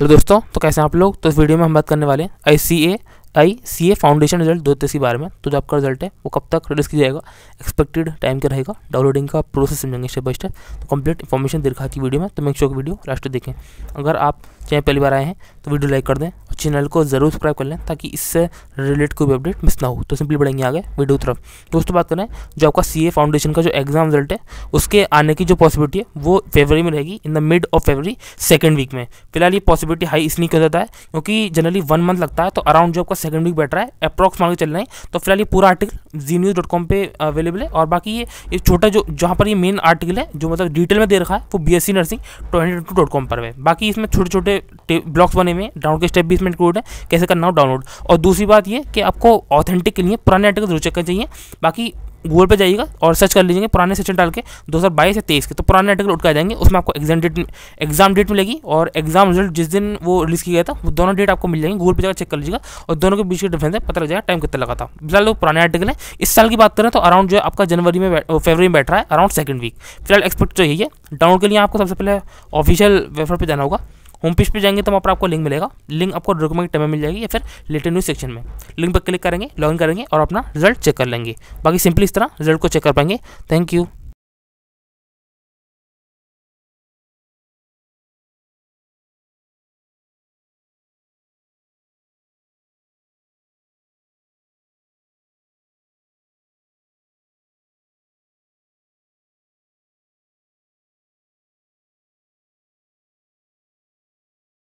तो दोस्तों तो कैसे आप लोग तो इस वीडियो में हम बात करने वाले हैं आई सी ए आई सी ए फाउंडेशन रिजल्ट दो तेईस के बारे में तो जो आपका रिजल्ट है वो कब तक रिलीज किया जाएगा एक्सपेक्टेड टाइम क्या रहेगा डाउनलोडिंग का प्रोसेस समझेंगे स्टेप बाय स्टेप तो कंप्लीट इन्फॉर्मेशन दे रखा की वीडियो में तो मेक श्योर वीडियो लास्ट देखें अगर आप चाहे पहली बार आए हैं तो वीडियो लाइक कर दें चैनल को जरूर सब्सक्राइब कर लें ताकि इससे रिलेटेड कोई भी अपडेट मिस ना हो तो सिंपली बढ़ेंगे आगे वीडियो तरफ दोस्तों बात करें जो आपका सी फाउंडेशन का जो एग्जाम रिजल्ट है उसके आने की जो पॉसिबिलिटी है वो फेवरी में रहेगी in the mid of February second week में फिलहाल ये पॉसिबिलिटी हाई इसलिए क्यों जाता है क्योंकि जनरली वन मंथ लगता है तो अराउंड जो आपका सेकंड वीक बैठ रहा है अप्रॉक्स मांगे चल रहे हैं तो फिलहाल ये पूरा article Zee News dot com पर अवेलेबल है और बाकी ये छोटा जो जहाँ पर ये मेन आर्टिकल है जो मतलब डिटेल में दे रखा है वो B S C nursing twenty two dot com पर है बाकी इसमें छोटे छोटे ब्लॉग्स बने हुए डाउन के स्टेप भी इसमें रिप्लेसमेंट कोड है कैसे करना हो डाउनलोड और दूसरी बात ये कि आपको ऑथेंटिक के लिए पुराने आर्टिकल जरूर चेक करना चाहिए बाकी गूगल पे जाइएगा और सर्च कर लीजिएगा पुराने सेक्शन डाल के दो हज़ार बाईस या तेईस के तो पुराने आर्टिकल उठ कर जाएंगे उसमें आपको एग्जाम डेट एग्जाम डेट मिलेगी और एग्जाम रिजल्ट जिस दिन वो रिलीज़ किया गया था वो दोनों डेट आपको मिल जाएंगे गूगल पे जाकर चेक कर लीजिएगा और दोनों के बीच के डिफरेंस है पता लग जाएगा टाइम कितना लगा था फिलहाल वो पुराने आर्टिकल है इस साल की बात करें तो अराउंड जो है आपका जनवरी में फेवरी में बैठ रहा है अराउंड सेकंड वीक फिलहाल एक्सपेक्ट तो यही है डाउनलोड के लिए आपको सबसे पहले ऑफिशियल वेबसाइट पर जाना होगा होम पेज पे जाएंगे तो वहाँ पर आपको लिंक मिलेगा लिंक आपको डॉक्यूमेंट टाइम में मिल जाएगी या फिर लेटेस्ट न्यूज सेक्शन में लिंक पर क्लिक करेंगे लॉगिन करेंगे और अपना रिजल्ट चेक कर लेंगे बाकी सिंपली इस तरह रिजल्ट को चेक कर पाएंगे थैंक यू